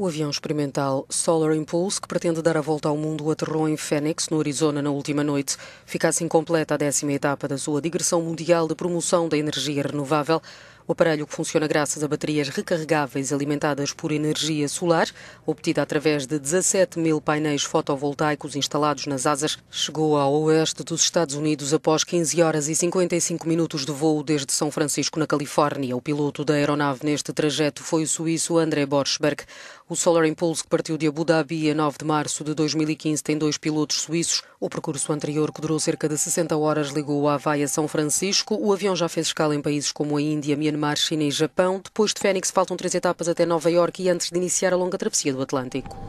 O avião experimental Solar Impulse, que pretende dar a volta ao mundo, aterrou em Phoenix, no Arizona, na última noite. Fica assim completa a décima etapa da sua digressão mundial de promoção da energia renovável. O aparelho que funciona graças a baterias recarregáveis alimentadas por energia solar, obtida através de 17 mil painéis fotovoltaicos instalados nas asas, chegou ao oeste dos Estados Unidos após 15 horas e 55 minutos de voo desde São Francisco, na Califórnia. O piloto da aeronave neste trajeto foi o suíço André Borschberg. O Solar Impulse, que partiu de Abu Dhabi a 9 de março de 2015, tem dois pilotos suíços. O percurso anterior, que durou cerca de 60 horas, ligou a Havaí a São Francisco. O avião já fez escala em países como a Índia, Myanmar, Myanmar, China e Japão. Depois de Fênix, faltam três etapas até Nova Iorque e antes de iniciar a longa travessia do Atlântico.